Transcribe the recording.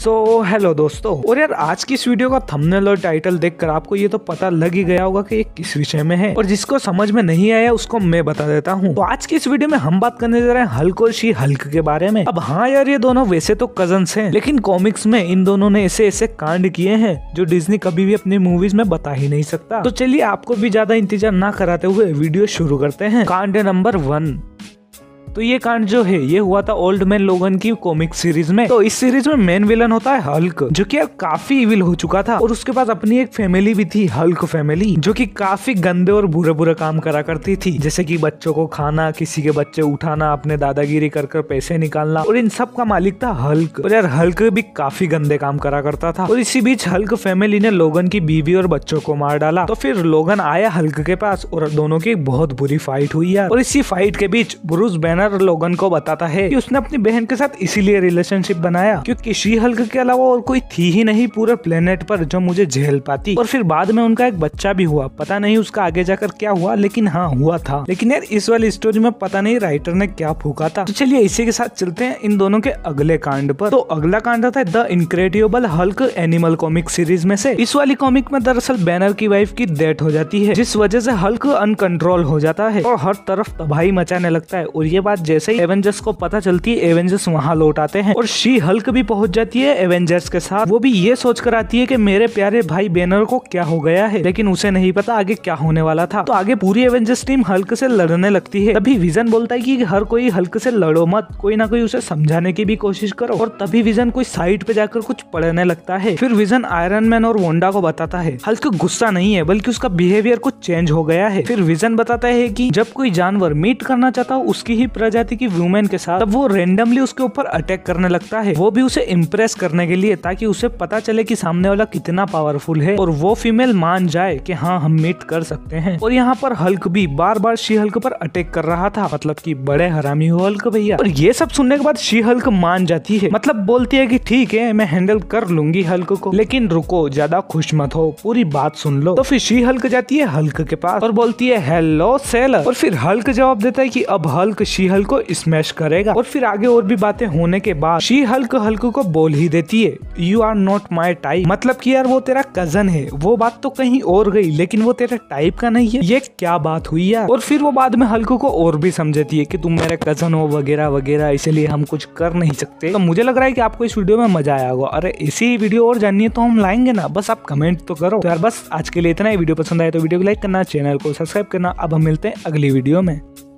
सो so, hello दोस्तों और यार आज की इस वीडियो का थंबनेल और टाइटल देखकर आपको ये तो पता लग ही गया होगा कि ये किस विषय में है और जिसको समझ में नहीं आया उसको मैं बता देता हूँ तो आज की इस वीडियो में हम बात करने जा रहे हैं हल्क और शी हल्क के बारे में अब हाँ यार ये दोनों वैसे तो कजन है लेकिन कॉमिक्स में इन दोनों ने ऐसे ऐसे कांड किए हैं जो डिजनी कभी भी अपनी मूवीज में बता ही नहीं सकता तो चलिए आपको भी ज्यादा इंतजार ना कराते हुए वीडियो शुरू करते हैं कांड नंबर वन तो ये कांड जो है ये हुआ था ओल्ड मैन लोगन की कॉमिक सीरीज में तो इस सीरीज में मेन विलन होता है हल्क जो कि अब काफी इविल हो चुका था और उसके पास अपनी एक फैमिली भी थी हल्क फैमिली जो कि काफी गंदे और बुरे बुरे काम करा करती थी जैसे कि बच्चों को खाना किसी के बच्चे उठाना अपने दादागिरी कर कर पैसे निकालना और इन सब का मालिक था हल्क और यार हल्क भी काफी गंदे काम करा करता था और इसी बीच हल्क फैमिली ने लोगन की बीवी और बच्चों को मार डाला तो फिर लोगन आया हल्क के पास और दोनों की बहुत बुरी फाइट हुई यार और इसी फाइट के बीच ब्रूस बैनर टर्नर लोगन को बताता है कि उसने अपनी बहन के साथ इसीलिए रिलेशनशिप बनाया क्योंकि शी हल्क के अलावा और कोई थी ही नहीं पूरे प्लेनेट पर जो मुझे झेल पाती और फिर बाद में उनका एक बच्चा भी हुआ पता नहीं उसका आगे जाकर क्या हुआ लेकिन हाँ हुआ था लेकिन यार इस वाली स्टोरी में पता नहीं राइटर ने क्या फूका था तो चलिए इसी के साथ चलते हैं इन दोनों के अगले कांड पर तो अगला कांड था the incredible Hulk animal comic series में से इस वाली कॉमिक में दरअसल बैनर की वाइफ की डेथ हो जाती है जिस वजह से हल्क अनकंट्रोल हो जाता है और हर तरफ तबाही मचाने लगता है और ये बाद जैसे ही एवेंजर्स को पता चलती है एवेंजर्स वहाँ लौट आते हैं और शी हल्क भी पहुंच जाती है एवेंजर्स के साथ वो भी ये सोचकर आती है की मेरे प्यारे भाई बैनर को क्या हो गया है लेकिन उसे नहीं पता आगे क्या होने वाला था तो आगे पूरी एवेंजर्स टीम हल्क से लड़ने लगती है तभी विजन बोलता है की हर कोई हल्क से लड़ो मत कोई ना कोई उसे समझाने की भी कोशिश करो और तभी विजन कोई साइड पे जाकर कुछ पढ़ने लगता है फिर विजन आयरन मैन और वोंडा को बताता है हल्क गुस्सा नहीं है बल्कि उसका बिहेवियर कुछ चेंज हो गया है फिर विजन बताता है कि जब कोई जानवर मीट करना चाहता हो उसकी ही प्रजाति की वुमेन के साथ तब वो रेंडमली उसके ऊपर अटैक करने लगता है वो भी उसे इम्प्रेस करने के लिए ताकि उसे पता चले की सामने वाला कितना पावरफुल है और वो फीमेल मान जाए की हाँ हम मीट कर सकते हैं और यहाँ पर हल्क भी बार बार शी हल्क पर अटैक कर रहा था मतलब की बड़े हरामी हो हल्क भैया और ये सब सुनने के बाद शी हल्क मान जाती है मतलब बोलती है की ठीक है मैं हैंडल कर लूंगी हल्क को लेकिन रुको ज्यादा खुश मत हो पूरी बात सुन लो तो फिर शी हल्क जाती है हल्क के पास और बोलती है हेलो सेलर और फिर हल्क जवाब देता है कि अब हल्क शी शीहल को स्मैश करेगा और फिर आगे और भी बातें होने के बाद शी हल्क हल्क को बोल ही देती है you are not my type मतलब की यार वो तेरा कजन है वो बात तो कहीं और गई लेकिन वो तेरे टाइप का नहीं है ये क्या बात हुई यार और फिर वो बाद में हल्क को और भी समझाती है की तुम मेरे कजन हो वगैरह वगैरह इसीलिए हम कुछ कर नहीं सकते तो मुझे लग रहा है की आपको इस वीडियो में मजा आया होगा अरे ऐसी वीडियो और जाननी है तो हम लाएंगे ना बस आप कमेंट तो करो तो यार बस आज के लिए इतना ही वीडियो पसंद आए तो वीडियो को लाइक करना चैनल को सब्सक्राइब करना अब हम मिलते हैं अगली वीडियो में